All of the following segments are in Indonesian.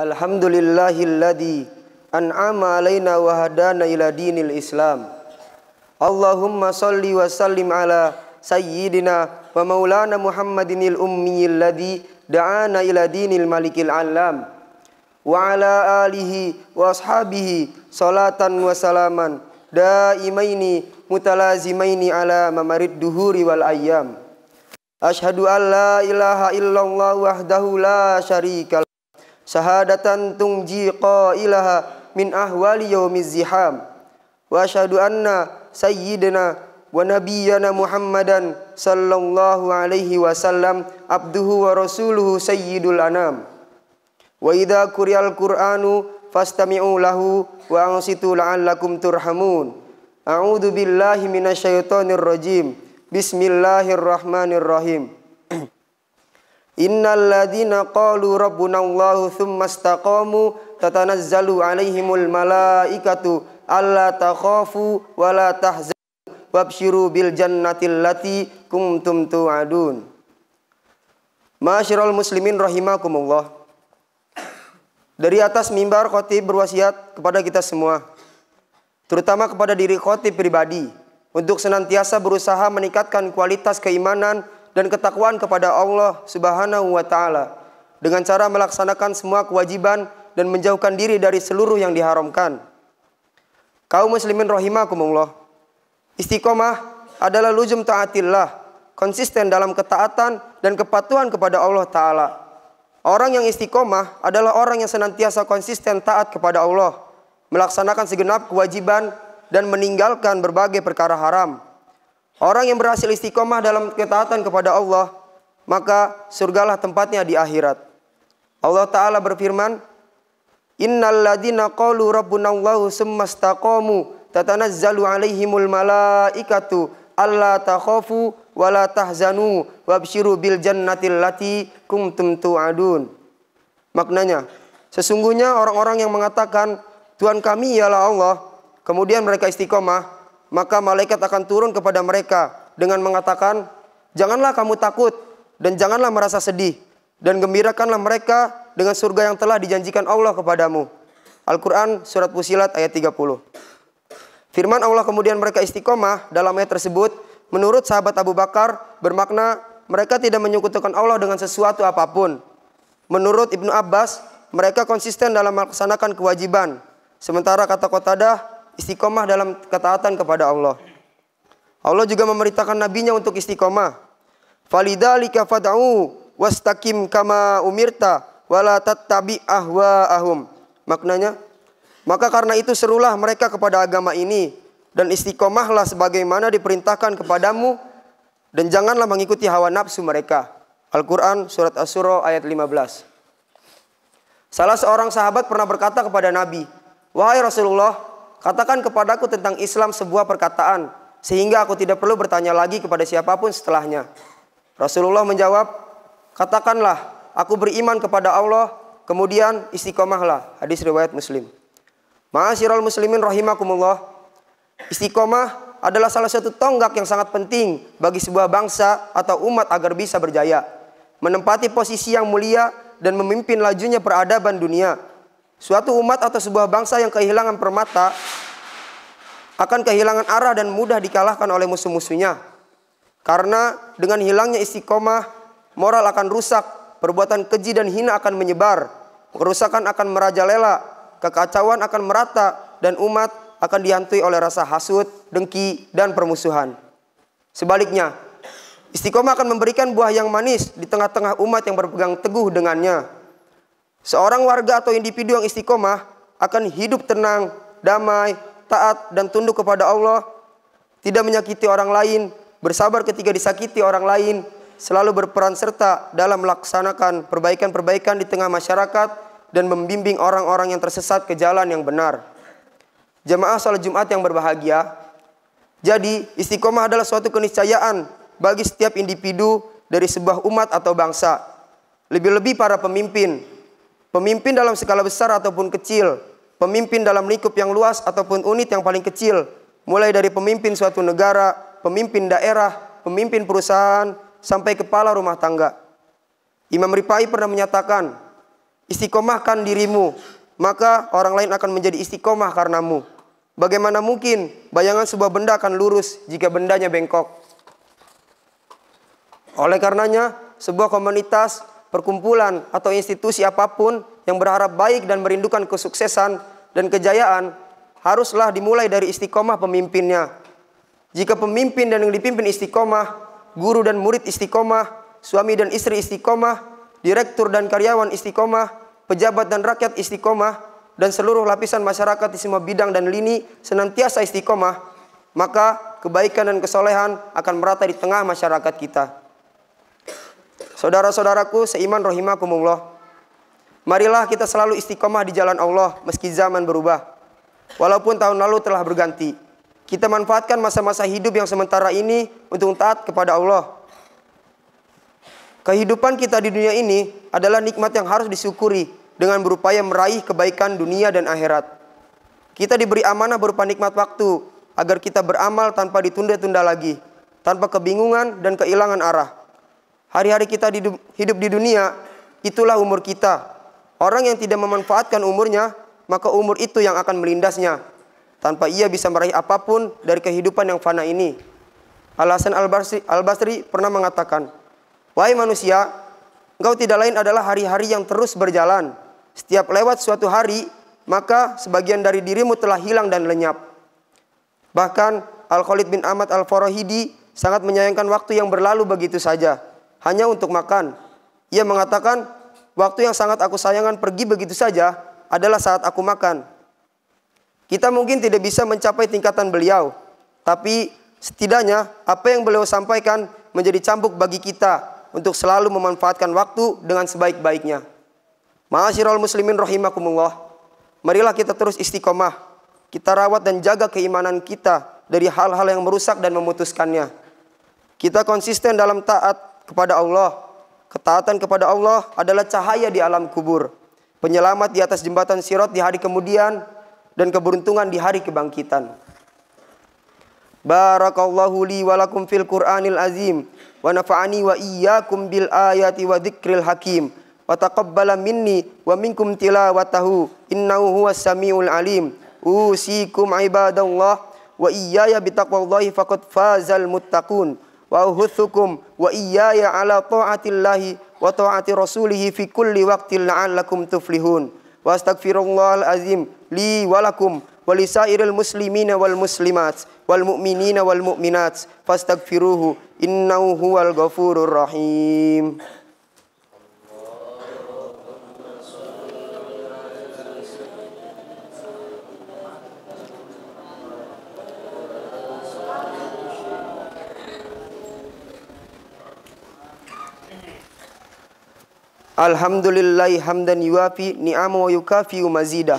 Alhamdulillahilladzi an'ama alaina wa hadana ila dinil Islam. Allahumma salli wa sallim ala sayyidina wa maulana Muhammadinil ummiyil ladzi da'ana ila dinil malikil alam wa ala alihi wa ashabihi salatan wa salaman daimaini mutalazimaini ala mamarid duhuri wal ayyam. Ashhadu an la ilaha illallah wahdahu la syarika syahadatan tungji qailaha min ahwali yaumiz ziham wa asyhadu anna sayyidina wa nabiyyana Muhammadan sallallahu alaihi wasallam abduhu wa rasuluhu sayyidul anam wa idza quriyal qur'anu fastami'u lahu wa ansitu la'allakum turhamun a'udzu billahi minasyaitonir rajim bismillahirrahmanirrahim Innalladzina qalu rabbunallahu thumma istaqamu tatanazzalu alaihimul malaikatu alla takhafu wa la tahzanu wabshiru bil jannatil lati kuntum tu'adun. Masyiral muslimin rahimakumullah. Dari atas mimbar khotib berwasiat kepada kita semua terutama kepada diri khotib pribadi untuk senantiasa berusaha meningkatkan kualitas keimanan dan ketakwaan kepada Allah Subhanahu wa taala dengan cara melaksanakan semua kewajiban dan menjauhkan diri dari seluruh yang diharamkan. Kaum muslimin rahimakumullah. Istiqomah adalah lujum taatillah, konsisten dalam ketaatan dan kepatuhan kepada Allah taala. Orang yang istiqomah adalah orang yang senantiasa konsisten taat kepada Allah, melaksanakan segenap kewajiban dan meninggalkan berbagai perkara haram. Orang yang berhasil istiqomah dalam ketaatan kepada Allah, maka surgalah tempatnya di akhirat. Allah Ta'ala berfirman, Innal ladina qalu rabbunallahu summa istaqamu tatanazzalu alaihimul malaikatu alla takhafu wa la tahzanu wabsyiru bil jannatil lati kuntum tu'adun. Maknanya, sesungguhnya orang-orang yang mengatakan Tuhan kami ialah Allah, kemudian mereka istiqomah, maka malaikat akan turun kepada mereka dengan mengatakan, "Janganlah kamu takut dan janganlah merasa sedih dan gembirakanlah mereka dengan surga yang telah dijanjikan Allah kepadamu." Al-Qur'an surat Fusilat ayat 30. Firman Allah kemudian mereka istiqomah dalam ayat tersebut menurut sahabat Abu Bakar bermakna mereka tidak menyekutukan Allah dengan sesuatu apapun. Menurut Ibnu Abbas, mereka konsisten dalam melaksanakan kewajiban. Sementara kata Qatadah, istiqomah dalam ketaatan kepada Allah. Allah juga memerintahkan nabinya untuk istiqomah. Falidalika fad'u wastaqim kama umirta wala tattabi ahum. Maknanya, maka karena itu serulah mereka kepada agama ini dan istiqomahlah sebagaimana diperintahkan kepadamu dan janganlah mengikuti hawa nafsu mereka. Al-Qur'an surat asy syura ayat 15. Salah seorang sahabat pernah berkata kepada Nabi, "Wahai Rasulullah, katakan kepadaku tentang Islam sebuah perkataan sehingga aku tidak perlu bertanya lagi kepada siapapun setelahnya. Rasulullah menjawab, katakanlah aku beriman kepada Allah, kemudian istiqomahlah. Hadis riwayat Muslim. Ma'asyiral muslimin rahimakumullah. Istiqomah adalah salah satu tonggak yang sangat penting bagi sebuah bangsa atau umat agar bisa berjaya, menempati posisi yang mulia dan memimpin lajunya peradaban dunia Suatu umat atau sebuah bangsa yang kehilangan permata akan kehilangan arah dan mudah dikalahkan oleh musuh-musuhnya. Karena dengan hilangnya istiqomah, moral akan rusak, perbuatan keji dan hina akan menyebar, kerusakan akan merajalela, kekacauan akan merata, dan umat akan dihantui oleh rasa hasut, dengki, dan permusuhan. Sebaliknya, istiqomah akan memberikan buah yang manis di tengah-tengah umat yang berpegang teguh dengannya. Seorang warga atau individu yang istiqomah akan hidup tenang, damai, taat dan tunduk kepada Allah, tidak menyakiti orang lain, bersabar ketika disakiti orang lain, selalu berperan serta dalam melaksanakan perbaikan-perbaikan di tengah masyarakat dan membimbing orang-orang yang tersesat ke jalan yang benar. Jemaah salat Jumat yang berbahagia. Jadi, istiqomah adalah suatu keniscayaan bagi setiap individu dari sebuah umat atau bangsa. Lebih-lebih para pemimpin pemimpin dalam skala besar ataupun kecil, pemimpin dalam lingkup yang luas ataupun unit yang paling kecil, mulai dari pemimpin suatu negara, pemimpin daerah, pemimpin perusahaan, sampai kepala rumah tangga. Imam Ripai pernah menyatakan, istiqomahkan dirimu, maka orang lain akan menjadi istiqomah karenamu. Bagaimana mungkin bayangan sebuah benda akan lurus jika bendanya bengkok? Oleh karenanya, sebuah komunitas perkumpulan, atau institusi apapun yang berharap baik dan merindukan kesuksesan dan kejayaan haruslah dimulai dari istiqomah pemimpinnya. Jika pemimpin dan yang dipimpin istiqomah, guru dan murid istiqomah, suami dan istri istiqomah, direktur dan karyawan istiqomah, pejabat dan rakyat istiqomah, dan seluruh lapisan masyarakat di semua bidang dan lini senantiasa istiqomah, maka kebaikan dan kesolehan akan merata di tengah masyarakat kita. Saudara-saudaraku seiman rahimakumullah. Marilah kita selalu istiqomah di jalan Allah meski zaman berubah. Walaupun tahun lalu telah berganti. Kita manfaatkan masa-masa hidup yang sementara ini untuk taat kepada Allah. Kehidupan kita di dunia ini adalah nikmat yang harus disyukuri dengan berupaya meraih kebaikan dunia dan akhirat. Kita diberi amanah berupa nikmat waktu agar kita beramal tanpa ditunda-tunda lagi, tanpa kebingungan dan kehilangan arah hari-hari kita hidup di dunia, itulah umur kita. Orang yang tidak memanfaatkan umurnya, maka umur itu yang akan melindasnya. Tanpa ia bisa meraih apapun dari kehidupan yang fana ini. Alasan Al-Basri, Al-Basri pernah mengatakan, Wahai manusia, engkau tidak lain adalah hari-hari yang terus berjalan. Setiap lewat suatu hari, maka sebagian dari dirimu telah hilang dan lenyap. Bahkan Al-Khalid bin Ahmad Al-Farahidi sangat menyayangkan waktu yang berlalu begitu saja hanya untuk makan. Ia mengatakan, waktu yang sangat aku sayangkan pergi begitu saja adalah saat aku makan. Kita mungkin tidak bisa mencapai tingkatan beliau, tapi setidaknya apa yang beliau sampaikan menjadi cambuk bagi kita untuk selalu memanfaatkan waktu dengan sebaik-baiknya. Ma'asyiral muslimin rahimakumullah. Marilah kita terus istiqomah. Kita rawat dan jaga keimanan kita dari hal-hal yang merusak dan memutuskannya. Kita konsisten dalam taat kepada Allah. Ketaatan kepada Allah adalah cahaya di alam kubur, penyelamat di atas jembatan sirat di hari kemudian, dan keberuntungan di hari kebangkitan. Barakallahu li walakum fil Qur'anil azim wa nafa'ani wa iyyakum bil ayati wa dzikril hakim wa taqabbala minni wa minkum tilawatahu innahu huwas samiul alim usikum ibadallah wa iyaya bitaqwallahi faqad fazal muttaqun وأهثكم وإياي على طاعة الله وطاعة رسوله في كل وقت لعلكم تفلحون وأستغفر الله العظيم لي ولكم ولسائر المسلمين والمسلمات والمؤمنين والمؤمنات فاستغفروه إنه هو الغفور الرحيم Alhamdulillahi hamdan yuafi ni'amu wa yukafi mazida.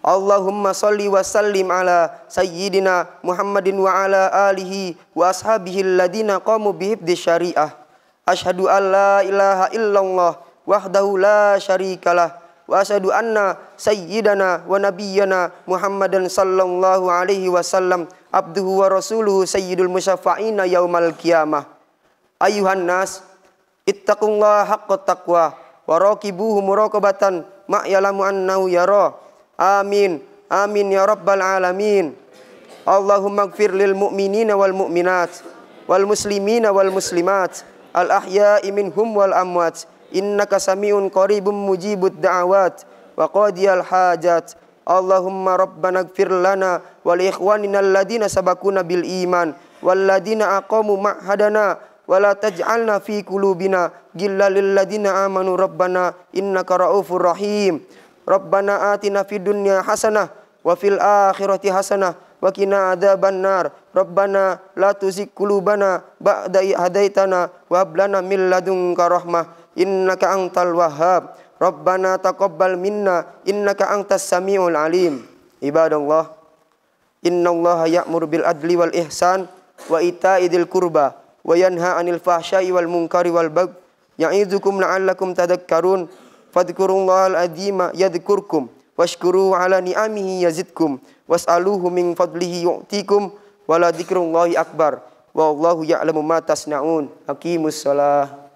Allahumma salli wa sallim ala sayyidina Muhammadin wa ala alihi wa ashabihi alladina qamu bihibdi syariah. Ashadu an la ilaha illallah wahdahu la syarikalah. Wa ashadu anna sayyidana wa nabiyyana Muhammadan sallallahu alaihi wasallam abduhu wa rasuluhu sayyidul musyafa'ina yaumal qiyamah. Ayuhan nas, Ittaqullaha haqqa taqwa wa raqibuhu muraqabatan ma ya'lamu annahu yara. Amin. Amin ya rabbal alamin. Allahumma gfir lil mu'minina wal mu'minat wal muslimina wal muslimat al ahya'i minhum wal amwat. Innaka samiun qaribum mujibud da'awat wa qadiyal hajat. Allahumma rabbana gfir lana wal ikhwanina alladhina sabakuna bil iman wal ladina aqamu ma'hadana ولا تجعلنا في قلوبنا غلا للذين آمنوا ربنا إنك رؤوف رحيم ربنا آتنا في الدنيا حسنة وفي الآخرة حسنة وقنا عذاب النار ربنا لا تزغ قلوبنا بعد إذ هديتنا وهب لنا من لدنك رحمة إنك أنت الوهاب ربنا تقبل منا إنك أنت السميع العليم عباد الله إن الله يأمر بالعدل والإحسان وإيتاء ذي القربى وينهى عن الفحشاء والمنكر والبغي يعظكم لعلكم تذكرون فاذكروا الله العظيم يذكركم واشكروا على نعمه يزدكم واسألوه من فضله يؤتيكم ولا ذكر الله أكبر والله يعلم ما تصنعون أقيموا الصلاة